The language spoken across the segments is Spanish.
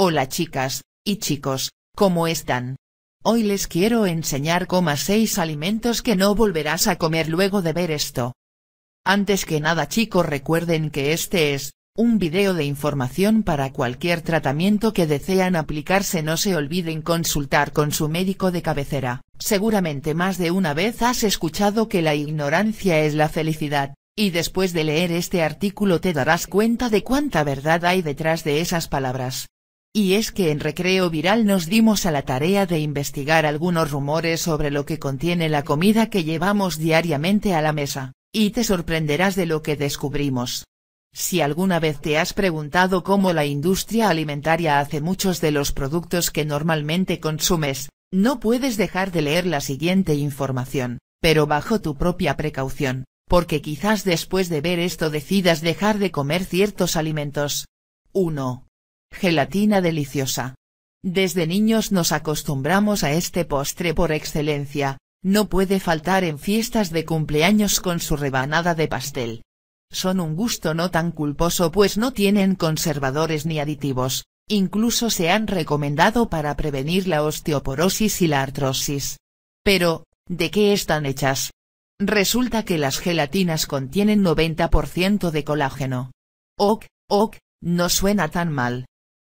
Hola chicas, y chicos, ¿cómo están? Hoy les quiero enseñar coma 6 alimentos que no volverás a comer luego de ver esto. Antes que nada chicos recuerden que este es, un video de información para cualquier tratamiento que desean aplicarse no se olviden consultar con su médico de cabecera. Seguramente más de una vez has escuchado que la ignorancia es la felicidad, y después de leer este artículo te darás cuenta de cuánta verdad hay detrás de esas palabras. Y es que en Recreo Viral nos dimos a la tarea de investigar algunos rumores sobre lo que contiene la comida que llevamos diariamente a la mesa, y te sorprenderás de lo que descubrimos. Si alguna vez te has preguntado cómo la industria alimentaria hace muchos de los productos que normalmente consumes, no puedes dejar de leer la siguiente información, pero bajo tu propia precaución, porque quizás después de ver esto decidas dejar de comer ciertos alimentos. 1. Gelatina deliciosa. Desde niños nos acostumbramos a este postre por excelencia, no puede faltar en fiestas de cumpleaños con su rebanada de pastel. Son un gusto no tan culposo pues no tienen conservadores ni aditivos, incluso se han recomendado para prevenir la osteoporosis y la artrosis. Pero, ¿de qué están hechas? Resulta que las gelatinas contienen 90% de colágeno. Ok, ok, no suena tan mal.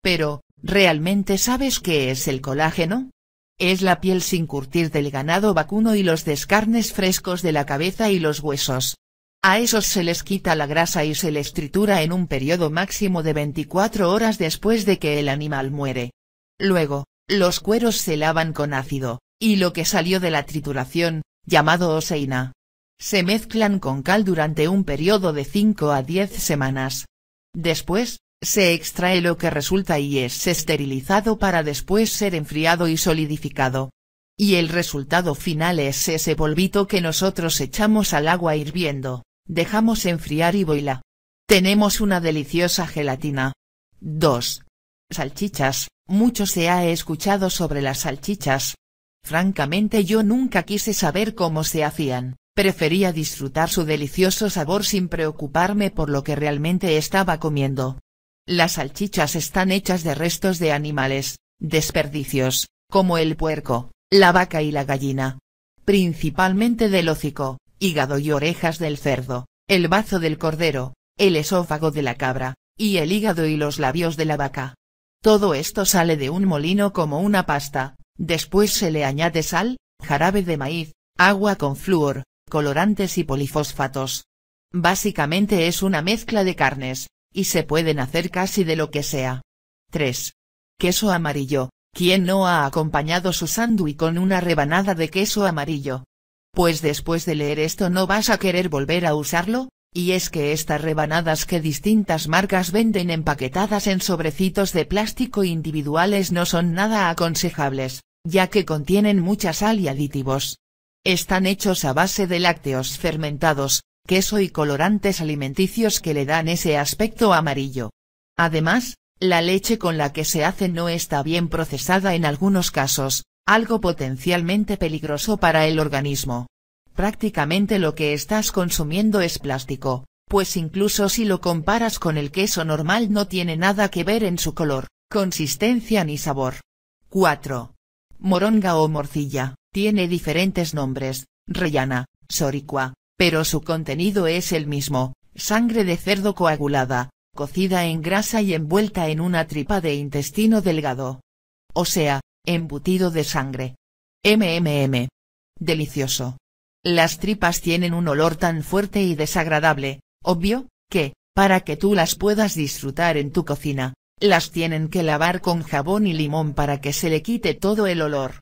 Pero, ¿realmente sabes qué es el colágeno? Es la piel sin curtir del ganado vacuno y los descarnes frescos de la cabeza y los huesos. A esos se les quita la grasa y se les tritura en un periodo máximo de 24 horas después de que el animal muere. Luego, los cueros se lavan con ácido, y lo que salió de la trituración, llamado oseína. Se mezclan con cal durante un periodo de 5 a 10 semanas. Después, se extrae lo que resulta y es esterilizado para después ser enfriado y solidificado. Y el resultado final es ese polvito que nosotros echamos al agua hirviendo, dejamos enfriar y boila. Tenemos una deliciosa gelatina. 2. Salchichas, mucho se ha escuchado sobre las salchichas. Francamente yo nunca quise saber cómo se hacían, prefería disfrutar su delicioso sabor sin preocuparme por lo que realmente estaba comiendo. Las salchichas están hechas de restos de animales, desperdicios, como el puerco, la vaca y la gallina. Principalmente del hocico, hígado y orejas del cerdo, el bazo del cordero, el esófago de la cabra, y el hígado y los labios de la vaca. Todo esto sale de un molino como una pasta, después se le añade sal, jarabe de maíz, agua con flúor, colorantes y polifosfatos. Básicamente es una mezcla de carnes, y se pueden hacer casi de lo que sea. 3. Queso amarillo. ¿Quién no ha acompañado su sándwich con una rebanada de queso amarillo? Pues después de leer esto no vas a querer volver a usarlo, y es que estas rebanadas que distintas marcas venden empaquetadas en sobrecitos de plástico individuales no son nada aconsejables, ya que contienen mucha sal y aditivos. Están hechos a base de lácteos fermentados, queso y colorantes alimenticios que le dan ese aspecto amarillo. Además, la leche con la que se hace no está bien procesada en algunos casos, algo potencialmente peligroso para el organismo. Prácticamente lo que estás consumiendo es plástico, pues incluso si lo comparas con el queso normal no tiene nada que ver en su color, consistencia ni sabor. 4. Moronga o morcilla, tiene diferentes nombres, rellana, soricua, pero su contenido es el mismo, sangre de cerdo coagulada, cocida en grasa y envuelta en una tripa de intestino delgado. O sea, embutido de sangre. MMM. Delicioso. Las tripas tienen un olor tan fuerte y desagradable, obvio, que, para que tú las puedas disfrutar en tu cocina, las tienen que lavar con jabón y limón para que se le quite todo el olor.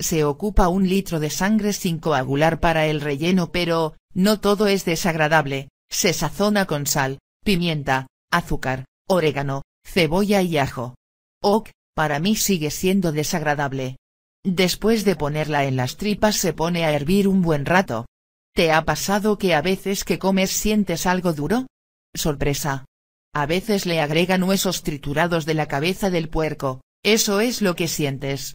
Se ocupa un litro de sangre sin coagular para el relleno pero, no todo es desagradable, se sazona con sal, pimienta, azúcar, orégano, cebolla y ajo. Ok, para mí sigue siendo desagradable. Después de ponerla en las tripas se pone a hervir un buen rato. ¿Te ha pasado que a veces que comes sientes algo duro? Sorpresa. A veces le agregan huesos triturados de la cabeza del puerco, eso es lo que sientes.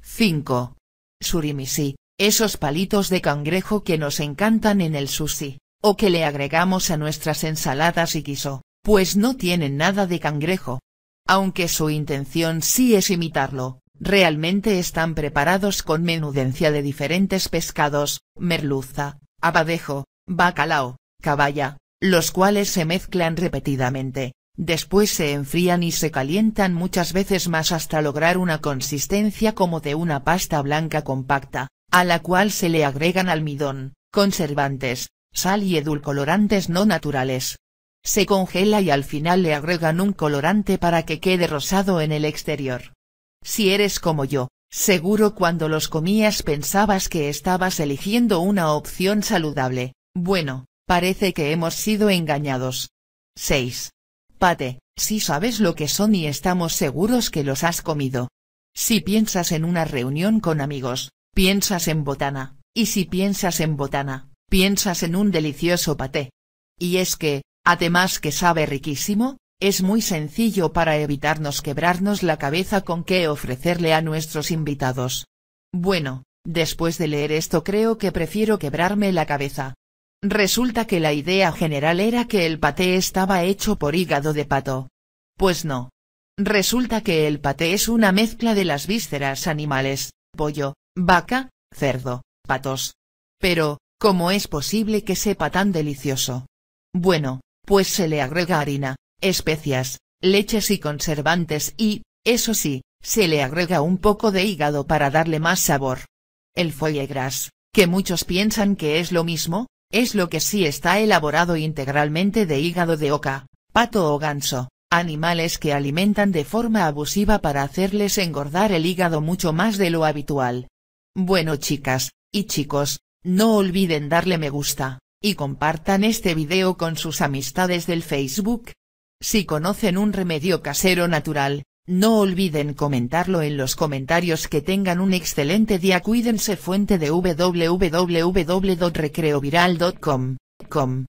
5. Surimisi, esos palitos de cangrejo que nos encantan en el sushi, o que le agregamos a nuestras ensaladas y quiso, pues no tienen nada de cangrejo. Aunque su intención sí es imitarlo, realmente están preparados con menudencia de diferentes pescados, merluza, abadejo, bacalao, caballa, los cuales se mezclan repetidamente, después se enfrían y se calientan muchas veces más hasta lograr una consistencia como de una pasta blanca compacta, a la cual se le agregan almidón, conservantes, sal y edulcolorantes no naturales. Se congela y al final le agregan un colorante para que quede rosado en el exterior. Si eres como yo, seguro cuando los comías pensabas que estabas eligiendo una opción saludable, bueno, parece que hemos sido engañados. 6. Pate, si sabes lo que son y estamos seguros que los has comido. Si piensas en una reunión con amigos, piensas en botana, y si piensas en botana, piensas en un delicioso paté. Y es que, además que sabe riquísimo, es muy sencillo para evitarnos quebrarnos la cabeza con qué ofrecerle a nuestros invitados. Bueno, después de leer esto creo que prefiero quebrarme la cabeza. Resulta que la idea general era que el paté estaba hecho por hígado de pato. Pues no. Resulta que el paté es una mezcla de las vísceras animales, pollo, vaca, cerdo, patos. Pero, ¿cómo es posible que sepa tan delicioso? Bueno, pues se le agrega harina, especias, leches y conservantes y, eso sí, se le agrega un poco de hígado para darle más sabor. El foie gras, que muchos piensan que es lo mismo, es lo que sí está elaborado integralmente de hígado de oca, pato o ganso, animales que alimentan de forma abusiva para hacerles engordar el hígado mucho más de lo habitual. Bueno chicas, y chicos, no olviden darle me gusta, y compartan este video con sus amistades del Facebook. Si conocen un remedio casero natural, no olviden comentarlo en los comentarios que tengan un excelente día cuídense fuente de www.recreoviral.com.